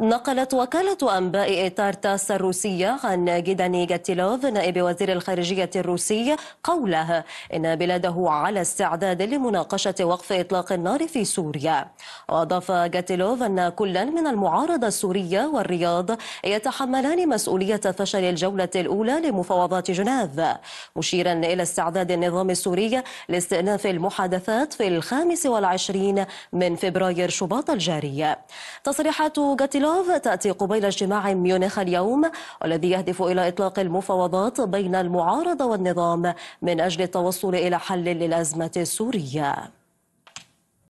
نقلت وكالة أنباء إيتار تاس الروسية عن جيداني جاتيلوف نائب وزير الخارجية الروسي قوله إن بلاده على استعداد لمناقشة وقف إطلاق النار في سوريا وأضاف جاتيلوف أن كلا من المعارضة السورية والرياض يتحملان مسؤولية فشل الجولة الأولى لمفاوضات جنيف مشيرا إلى استعداد النظام السوري لاستئناف المحادثات في الخامس والعشرين من فبراير شباط الجاري تصريحات جاتيلوف الانقلاب تأتي قبيل اجتماع ميونخ اليوم والذي يهدف إلى إطلاق المفاوضات بين المعارضة والنظام من أجل التوصل إلى حل للأزمة السورية